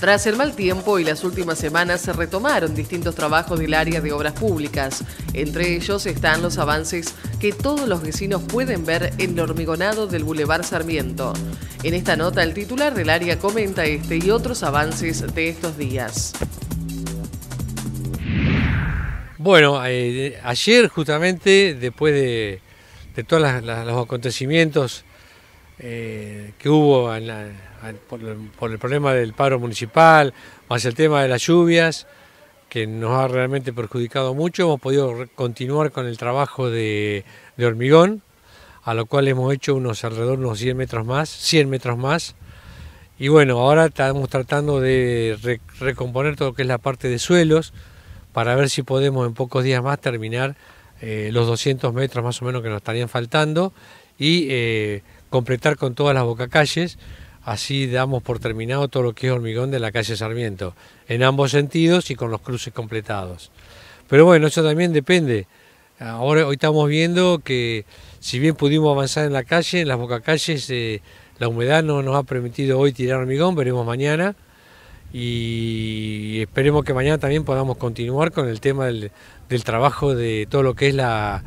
Tras el mal tiempo y las últimas semanas se retomaron distintos trabajos del área de obras públicas. Entre ellos están los avances que todos los vecinos pueden ver en el hormigonado del Boulevard Sarmiento. En esta nota el titular del área comenta este y otros avances de estos días. Bueno, eh, ayer justamente, después de todos los acontecimientos eh, que hubo por, el problema del paro municipal, más el tema de las lluvias, que nos ha realmente perjudicado mucho. Hemos podido continuar con el trabajo de, hormigón, a lo cual hemos hecho unos alrededor de unos 100 metros más, 100 metros más. Y bueno, ahora estamos tratando de recomponer todo lo que es la parte de suelos para ver si podemos en pocos días más terminar eh, los 200 metros más o menos que nos estarían faltando y eh, completar con todas las bocacalles, así damos por terminado todo lo que es hormigón de la calle Sarmiento, en ambos sentidos y con los cruces completados. Pero bueno, eso también depende. Ahora hoy estamos viendo que si bien pudimos avanzar en la calle, en las bocacalles eh, la humedad no nos ha permitido hoy tirar hormigón, veremos mañana y esperemos que mañana también podamos continuar con el tema del, trabajo de todo lo que es la,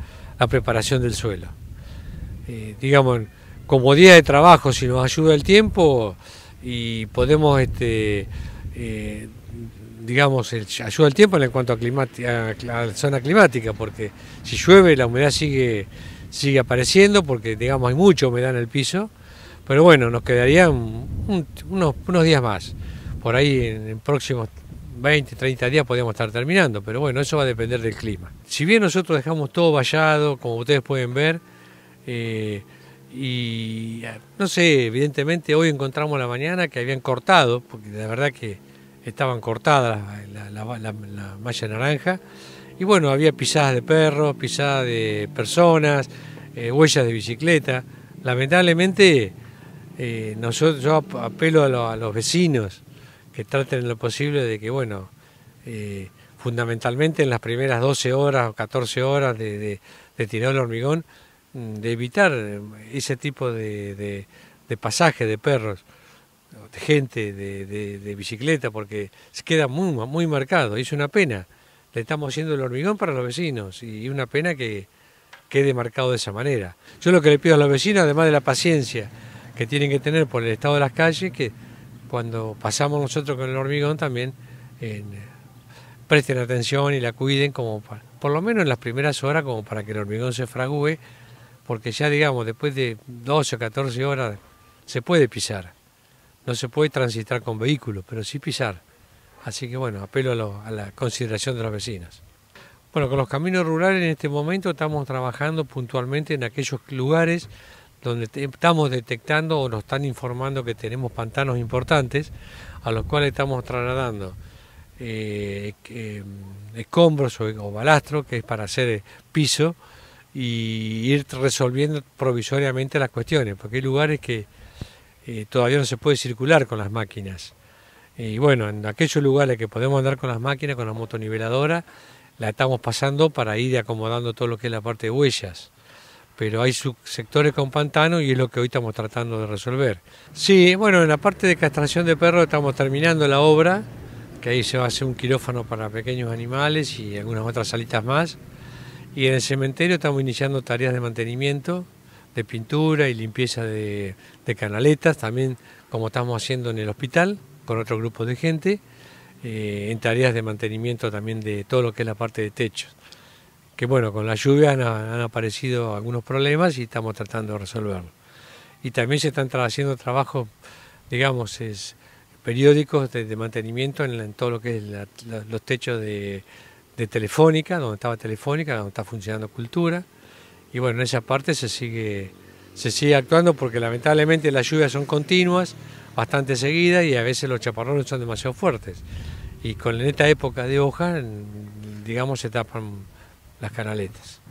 preparación del suelo. Eh, digamos, como día de trabajo, si nos ayuda el tiempo y podemos, este, eh, digamos, ayuda el tiempo en cuanto a, la zona climática, porque si llueve la humedad sigue, sigue apareciendo, porque digamos hay mucha humedad en el piso, pero bueno, nos quedarían unos, días más, por ahí en, próximos 20, 30 días podríamos estar terminando, pero bueno, eso va a depender del clima. Si bien nosotros dejamos todo vallado, como ustedes pueden ver, eh, y eh, no sé, evidentemente hoy encontramos la mañana que habían cortado, porque la verdad que estaban cortadas la, malla naranja, y bueno, había pisadas de perros, pisadas de personas, eh, huellas de bicicleta. Lamentablemente, eh, nosotros, yo apelo a, los vecinos que traten lo posible de que, bueno, fundamentalmente en las primeras 12 horas o 14 horas de tirar el hormigón, Mm, de evitar eh, ese tipo de, de, pasaje de perros, de gente, de, bicicleta, porque se queda muy, muy marcado. Es una pena. Le estamos haciendo el hormigón para los vecinos y una pena que quede marcado de esa manera. Yo lo que le pido a los vecinos, además de la paciencia que tienen que tener por el estado de las calles, que cuando pasamos nosotros con el hormigón también presten atención y la cuiden como por lo menos en las primeras horas como para que el hormigón se fragúe porque ya digamos, después de 12 o 14 horas se puede pisar, no se puede transitar con vehículos, pero sí pisar. Así que bueno, apelo a, la consideración de los vecinos. Bueno, con los caminos rurales en este momento estamos trabajando puntualmente en aquellos lugares donde estamos detectando o nos están informando que tenemos pantanos importantes, a los cuales estamos trasladando eh, em, escombros o, balastros, que es para hacer eh, piso, y ir resolviendo provisoriamente las cuestiones, porque hay lugares que eh, todavía no se puede circular con las máquinas. Eh, y bueno, en aquellos lugares que podemos andar con las máquinas, con la motoniveladora, la estamos pasando para ir acomodando todo lo que es la parte de huellas. Pero hay sectores con pantano y es lo que hoy estamos tratando de resolver. Sí, bueno, en la parte de castración de perros estamos terminando la obra, que ahí se va a hacer un quirófano para pequeños animales y algunas otras salitas más. Y en el cementerio estamos iniciando tareas de mantenimiento, de pintura y limpieza de, canaletas, también como estamos haciendo en el hospital con otro grupo de gente, eh, en tareas de mantenimiento también de todo lo que es la parte de techos. Que bueno, con la lluvia han, aparecido algunos problemas y estamos tratando de resolverlos. Y también se están haciendo trabajos, digamos, es, periódicos de, mantenimiento en, todo lo que es los techos de, de Telefónica, donde estaba Telefónica, donde está funcionando Cultura. Y bueno, en esa parte se sigue, se sigue actuando porque lamentablemente las lluvias son continuas, bastante seguidas y a veces los chaparrones son demasiado fuertes. Y con esta época de hoja, digamos, se tapan las canaletas.